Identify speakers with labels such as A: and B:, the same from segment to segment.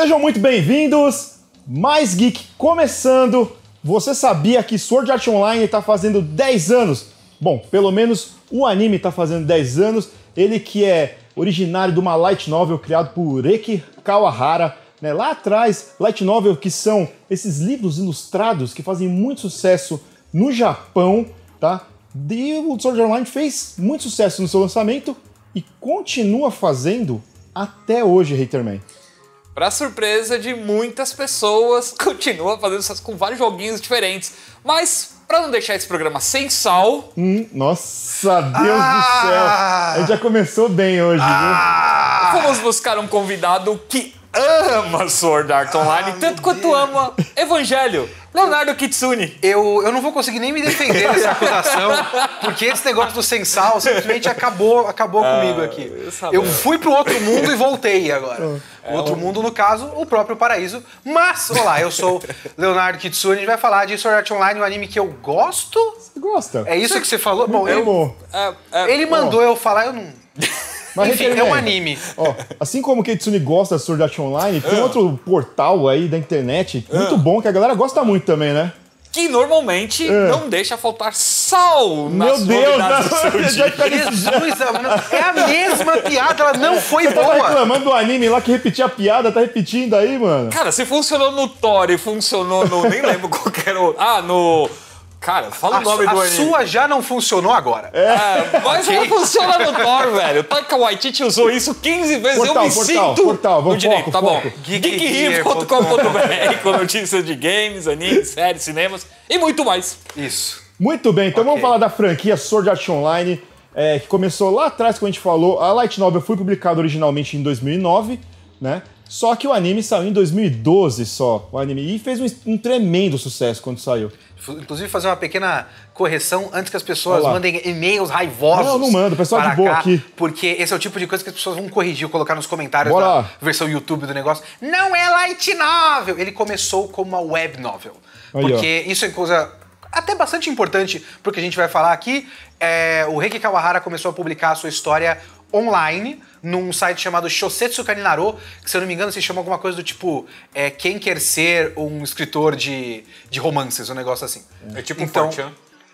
A: Sejam muito bem-vindos! Mais Geek começando! Você sabia que Sword Art Online está fazendo 10 anos? Bom, pelo menos o anime está fazendo 10 anos. Ele que é originário de uma light novel criado por Reki Kawahara. Né? Lá atrás, light novel que são esses livros ilustrados que fazem muito sucesso no Japão, tá? E o Sword Art Online fez muito sucesso no seu lançamento e continua fazendo até hoje, Haterman. Pra surpresa de muitas pessoas,
B: continua fazendo sucesso com vários joguinhos diferentes. Mas, pra não deixar esse programa sem sal.
A: Hum, nossa, Deus ah, do céu! Ah! A gente já começou bem hoje, ah, viu? buscar um convidado que ama Sword Art Online ah, tanto quanto
B: Deus. ama Evangelho. Leonardo Kitsune. Eu, eu não vou conseguir nem me defender dessa acusação, porque esse negócio do sensal simplesmente acabou, acabou ah, comigo aqui. Eu, eu fui pro outro mundo e voltei agora. É outro um... mundo, no caso, o próprio paraíso. Mas, olá, eu sou Leonardo Kitsune, a gente vai falar de Sword Art Online, um anime que eu gosto. Você gosta? É isso você... que você falou? Bom, eu, ele, é, é, ele mandou eu falar, eu não...
A: Mas Enfim, é um anime. Ó, assim como o Kitsune gosta da Sword Art Online, tem ah. outro portal aí da internet muito ah. bom que a galera gosta muito também, né?
B: que normalmente ah. não deixa faltar sal na Meu Deus, tá Jesus, é a mesma piada, ela não foi Você boa. Tá reclamando
A: do anime lá que repetia a piada, tá repetindo aí, mano.
B: Cara, se funcionou no
A: Tori, funcionou no. nem lembro qual que era o. Ah, no. Cara, fala a, o nome a do A anime. sua
B: já não funcionou agora. É, é mas okay. não funciona no Thor, velho. Taika Waititi usou isso 15 vezes. Portal, eu me portal, sinto portal, vamos, no foco, Tá foco. bom. geekhear.com.br
A: com notícias de games, animes, séries, cinemas e muito mais. Isso. Muito bem, então okay. vamos falar da franquia Sword Art Online, é, que começou lá atrás, como a gente falou. A Light Novel foi publicada originalmente em 2009 né? Só que o anime saiu em 2012 só, o anime, e fez um, um tremendo sucesso quando saiu.
B: Inclusive fazer uma pequena correção antes que as pessoas Olá. mandem e-mails raivosos. Não, não mando, pessoal é de boa cá, aqui. Porque esse é o tipo de coisa que as pessoas vão corrigir, colocar nos comentários Bora. da versão YouTube do negócio. Não é light novel! Ele começou como uma web novel. Aí, porque ó. isso é coisa até bastante importante porque a gente vai falar aqui. É, o Reiki Kawahara começou a publicar a sua história online num site chamado Shosetsu Kaninaro, que se eu não me engano se chama alguma coisa do tipo é, Quem Quer Ser um Escritor de, de Romances, um negócio assim. É tipo então, um então,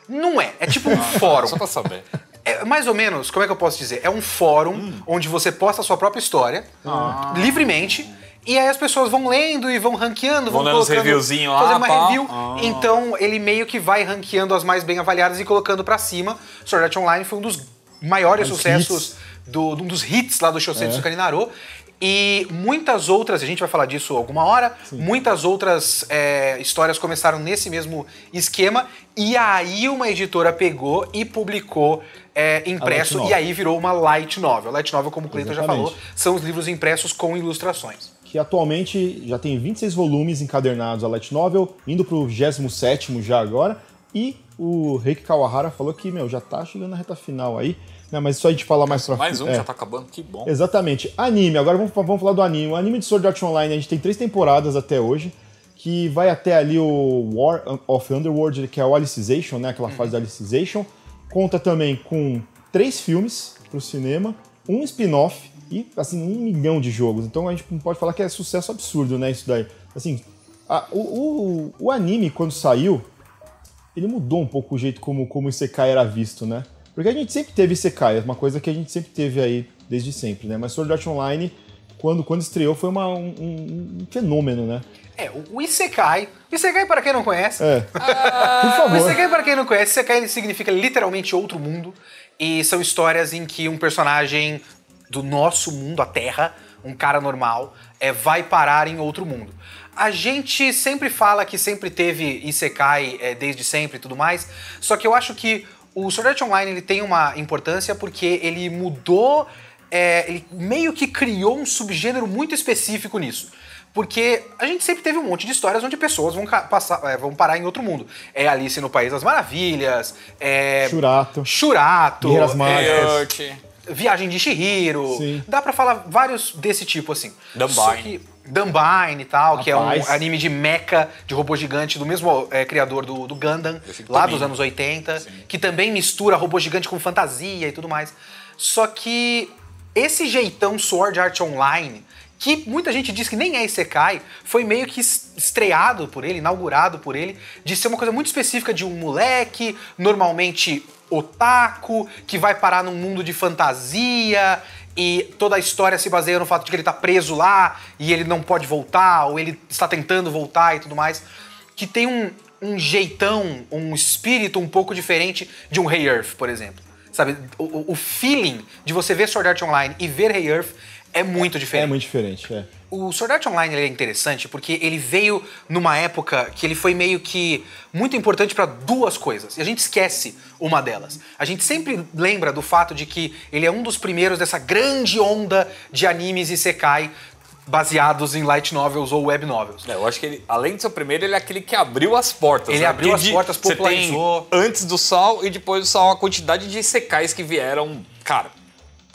B: Não é, é tipo um ah, fórum. Só pra saber. É mais ou menos, como é que eu posso dizer? É um fórum hum. onde você posta a sua própria história, ah. livremente, e aí as pessoas vão lendo e vão ranqueando, vão, vão dando colocando, reviewzinho lá, fazendo uma pá. review. Ah. Então ele meio que vai ranqueando as mais bem avaliadas e colocando para cima. Sword Art Online foi um dos maiores um sucessos hits do, de um dos hits lá do Shosen é. Sukarinaro. E muitas outras, a gente vai falar disso alguma hora, Sim. muitas outras é, histórias começaram nesse mesmo esquema. E aí uma editora pegou e publicou é, impresso, e aí virou uma light novel. Light novel, como o Cleiton já falou, são os livros impressos com ilustrações.
A: Que atualmente já tem 26 volumes encadernados a light novel, indo para o 27 já agora. E o Rick Kawahara falou que, meu, já está chegando na reta final aí. Não, mas isso a gente fala mais pra frente. Mais um, é. já tá acabando, que bom. Exatamente. Anime, agora vamos, vamos falar do anime. O anime de Sword Art Online, a gente tem três temporadas até hoje, que vai até ali o War of Underworld, que é o Alicization, né? Aquela hum. fase uhum. da Alicization. Conta também com três filmes pro cinema, um spin-off e, assim, um milhão de jogos. Então a gente pode falar que é sucesso absurdo, né? Isso daí. Assim, a, o, o, o anime, quando saiu, ele mudou um pouco o jeito como, como o Isekai era visto, né? Porque a gente sempre teve Isekai, é uma coisa que a gente sempre teve aí desde sempre, né? Mas Sword Art Online, quando, quando estreou, foi uma, um, um fenômeno, né?
B: É, o Isekai. Isekai, para quem não conhece. É. Ah, Por favor. O Isekai, para quem não conhece, Isekai significa literalmente outro mundo. E são histórias em que um personagem do nosso mundo, a Terra, um cara normal, é, vai parar em outro mundo. A gente sempre fala que sempre teve Isekai é, desde sempre e tudo mais, só que eu acho que o Sword Art Online ele tem uma importância porque ele mudou, é, ele meio que criou um subgênero muito específico nisso. Porque a gente sempre teve um monte de histórias onde pessoas vão, passar, é, vão parar em outro mundo. É Alice no País das Maravilhas, é. Churato. Churato. Miras é Mágicas. Viagem de Shihiro. Sim. Dá para falar vários desse tipo, assim. Dumbine. Dumbine e tal, Rapaz. que é um anime de mecha de robô gigante do mesmo é, criador do, do Gundam, lá dos anos 80, Sim. que também mistura robô gigante com fantasia e tudo mais. Só que esse jeitão Sword Art Online, que muita gente diz que nem é Isekai, foi meio que estreado por ele, inaugurado por ele, de ser uma coisa muito específica de um moleque, normalmente otaku, que vai parar num mundo de fantasia e toda a história se baseia no fato de que ele tá preso lá e ele não pode voltar, ou ele está tentando voltar e tudo mais, que tem um, um jeitão, um espírito um pouco diferente de um Hey Earth, por exemplo. Sabe, o, o feeling de você ver Sword Art Online e ver Hey Earth é muito diferente. É muito diferente, é. O Sword Art Online é interessante porque ele veio numa época que ele foi meio que muito importante para duas coisas. E a gente esquece uma delas. A gente sempre lembra do fato de que ele é um dos primeiros dessa grande onda de animes e sekai baseados em light novels ou web novels. É, eu acho que ele, além de ser o primeiro, ele é aquele que abriu as portas. Ele né? abriu Porque as para portas, popularizou. Você tem antes do Sal e depois do Sal, a quantidade de secais que vieram, cara,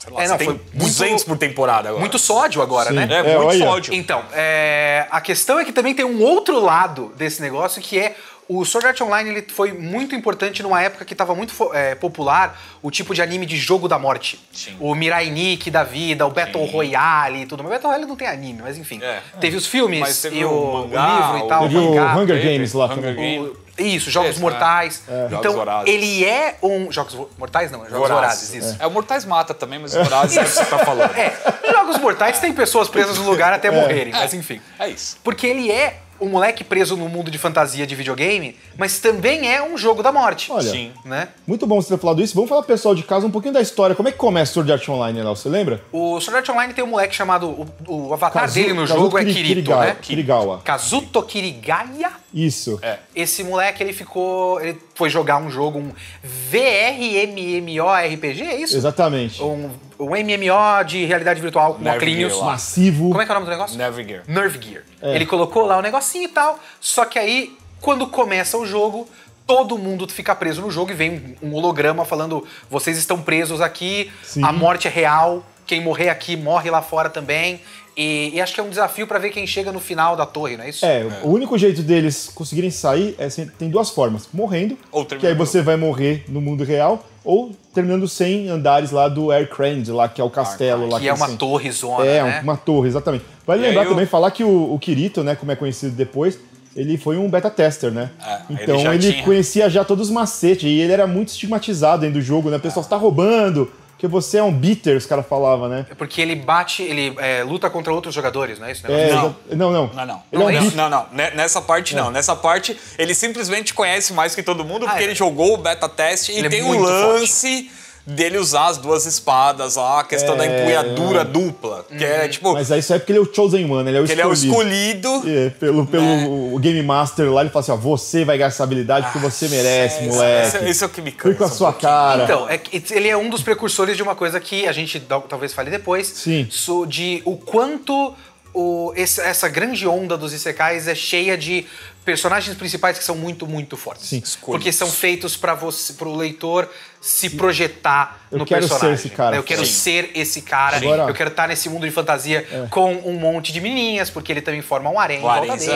B: sei lá, é, não, tem 200 por temporada agora. Muito sódio agora, Sim. né? É, é muito sódio. Então, é, a questão é que também tem um outro lado desse negócio que é o Sword Art Online ele foi muito importante numa época que estava muito é, popular o tipo de anime de jogo da morte. Sim. O Mirai Nikki da vida, o Battle Sim. Royale e tudo mais. Battle Royale não tem anime, mas enfim. É. Teve os filmes teve e o, o, mangá, o, livro e tal. Teve o, o Hunger Games lá Hunger também. Game. Isso, Jogos Mortais. Né? É. Então, Jogos ele é um. Jogos Mortais não, é Jogos Vorazes, é. isso. É. é. o Mortais mata também, mas os Vorazes é o que você tá falando. É. Jogos Mortais tem pessoas presas no lugar até é. morrerem, mas enfim. É isso. Porque ele é um moleque preso no mundo de fantasia de videogame, mas também é um jogo da morte. Olha, Sim. Né?
A: muito bom você ter falado isso. Vamos falar pessoal de casa um pouquinho da história. Como é que começa o Sword Art Online, Léo? Você lembra?
B: O Sword Art Online tem um moleque chamado... O, o avatar Kazu, dele no é Kazu jogo Kiri, é Kirito, Kirigawa, né? Kirigawa. Kazuto Kirigaya.
A: Isso. É.
B: Esse moleque, ele ficou... Ele foi jogar um jogo, um VRMMORPG, é isso? Exatamente. Um um MMO de realidade virtual com óculos. Massivo. Como é que é o nome do negócio? Nerve Gear. Nerve Gear. É. Ele colocou lá o um negocinho e tal, só que aí, quando começa o jogo, todo mundo fica preso no jogo e vem um holograma falando: vocês estão presos aqui, Sim. a morte é real quem morrer aqui morre lá fora também. E, e acho que é um desafio para ver quem chega no final da torre, não é isso? É, o é. único
A: jeito deles conseguirem sair é assim, tem duas formas: morrendo, ou que aí você vai morrer no mundo real, ou terminando sem andares lá do Aircrand, lá que é o ah, castelo. lá, que, que é uma assim.
B: torre zona, É,
A: né? uma torre, exatamente. Vale lembrar também, também, falar que o, o Kirito, né, como é conhecido depois, ele foi um beta tester, né? Ah,
B: então ele, ele
A: conhecia já todos os macetes e ele era muito estigmatizado dentro do jogo, né? O pessoal está é. ah. roubando, porque você é um beater, os caras falavam, né? É
B: porque ele bate, ele é, luta contra outros jogadores, não é isso? É, não.
A: não. não, não. Não, é não. É
B: não, não. Nessa parte, é. não. Nessa parte, ele simplesmente conhece mais que todo mundo, ah, porque é. ele jogou o beta test e tem um lance... Forte dele usar as duas espadas lá, a questão é... da empunhadura é. dupla.
A: Que é uhum. tipo. Mas isso é porque ele é o Chosen One, ele é o escolhido. Ele é o escolhido. É, pelo pelo né? Game Master lá, ele fala assim: ó, você vai ganhar essa habilidade porque ah, você merece, é, moleque. Isso, isso é o que me cansa. Fica com a sua um cara. Então, é,
B: ele é um dos precursores de uma coisa que a gente talvez fale depois. Sim. de o quanto o, essa, essa grande onda dos Isekais é cheia de personagens principais que são muito, muito fortes. Sim, porque são feitos para você, pro leitor se projetar eu no quero personagem. Ser esse cara. Eu quero Sim. ser esse cara. Agora, eu quero estar nesse mundo de fantasia é. com um monte de menininhas, porque ele também forma um harém, volta dele,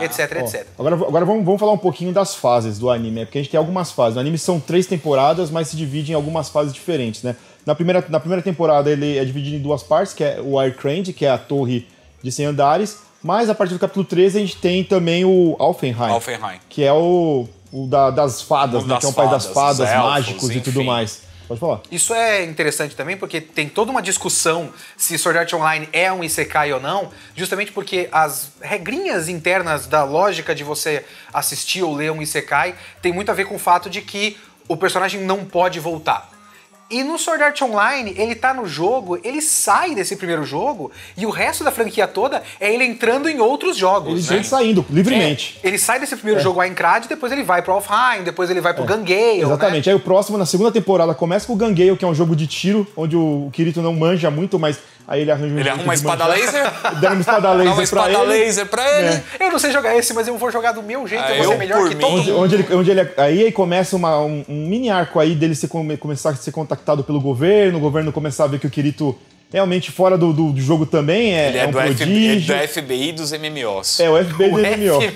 B: é. etc, Ó, etc.
A: Agora, agora vamos, vamos, falar um pouquinho das fases do anime, né? porque a gente tem algumas fases. No anime são três temporadas, mas se divide em algumas fases diferentes, né? Na primeira, na primeira temporada ele é dividido em duas partes, que é o Aircrand, que é a torre de 100 andares. Mas a partir do capítulo 13 a gente tem também o Alfenheim. Alfenheim. Que é o, o da, das fadas, o né? Das que é o pai das fadas, elfos, mágicos enfim. e tudo mais. Pode falar.
B: Isso é interessante também, porque tem toda uma discussão se Sword Art Online é um Isekai ou não, justamente porque as regrinhas internas da lógica de você assistir ou ler um Isekai tem muito a ver com o fato de que o personagem não pode voltar. E no Sword Art Online, ele tá no jogo, ele sai desse primeiro jogo e o resto da franquia toda é ele entrando em outros jogos. Ele né? saindo, livremente. É, ele sai desse primeiro é. jogo Aincrad, depois ele vai pro Alfheim, depois ele vai pro é. Gangale. Né? Exatamente.
A: Né? Aí o próximo, na segunda temporada, começa com o Gangale, que é um jogo de tiro, onde o Kirito não manja muito, mas Aí ele arranja um Ele arruma uma espada laser? Dá uma espada laser, pra, ele. Laser pra ele.
B: É. Eu não sei jogar esse, mas eu vou jogar do meu jeito, ah, eu vou ser melhor que mim. todo onde, onde,
A: ele, onde ele, aí, começa uma, um, um, mini arco aí dele se, começar a ser contactado pelo governo, o governo começar a ver que o Kirito realmente fora do, do, do, jogo também é, ele é, é um do prodígio. é do FBI dos MMOs. É, o FBI dos MMOs. É.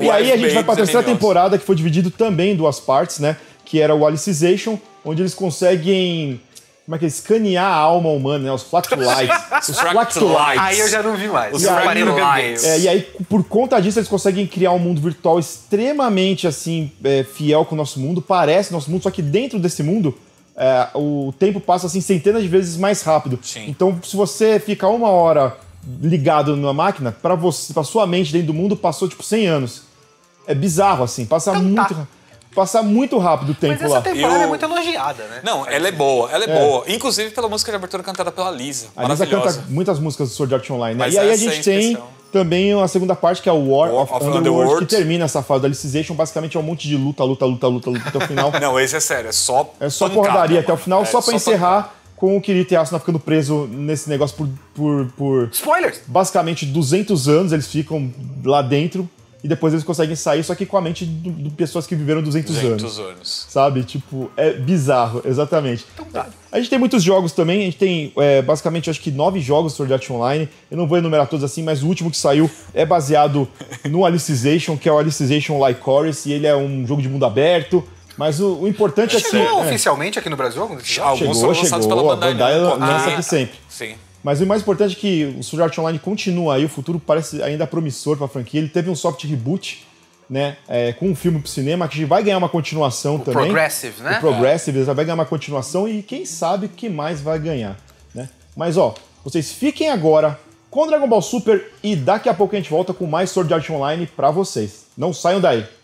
A: É, e aí a gente vai para a terceira MMOs. temporada, que foi dividido também em duas partes, né? Que era o Alicization, onde eles conseguem como é que é? Escanear a alma humana, né? Os Flactolites. os Flactolites. Aí eu já não vi mais. Os Flactolites. É, e aí, por conta disso, eles conseguem criar um mundo virtual extremamente, assim, é, fiel com o nosso mundo. Parece nosso mundo, só que dentro desse mundo, é, o tempo passa, assim, centenas de vezes mais rápido. Sim. Então, se você fica uma hora ligado numa máquina, para você, pra sua mente dentro do mundo, passou, tipo, 100 anos. É bizarro, assim. Passa então, tá. muito... Tá passar muito rápido o tempo Mas essa lá. temporada é muito
B: elogiada, né? Não, ela é boa, ela é, é. boa. Inclusive pela música de abertura cantada pela Lisa. A Lisa canta
A: muitas músicas do Sword Art Online. Né? E aí a gente é a tem também a segunda parte, que é o War, War of, of Underworld, que termina essa fase da Alicization. Basicamente é um monte de luta, luta, luta, luta, luta até o final. Não, esse é sério, é só. É só porradaria até o final, é, só pra só encerrar. Pancada. Com o Kirito e Asuna ficando preso nesse negócio por, por, por. Spoilers! Basicamente 200 anos eles ficam lá dentro e depois eles conseguem sair, só que com a mente de pessoas que viveram 200, 200 anos, anos. Sabe? Tipo, é bizarro, exatamente. Então tá. A gente tem muitos jogos também, a gente tem é, basicamente acho que nove jogos Sword Art Online. Eu não vou enumerar todos assim, mas o último que saiu é baseado no Alicization, que é o Alicization Like Chorus, e ele é um jogo de mundo aberto. Mas o, o importante é chegou é que. Chegou
B: oficialmente é, aqui no Brasil? Alguns chegou, foram lançados chegou, pela Bandai. A Bandai né? lança aqui sempre. Sim.
A: Mas o mais importante é que o Sword Art Online continua aí, o futuro parece ainda promissor para a franquia. Ele teve um soft reboot, né, é, com um filme pro cinema que vai ganhar uma continuação o também. Progressive, né? O Progressive, é. vai ganhar uma continuação e quem sabe o que mais vai ganhar, né? Mas ó, vocês fiquem agora com Dragon Ball Super e daqui a pouco a gente volta com mais Sword Art Online para vocês. Não saiam daí.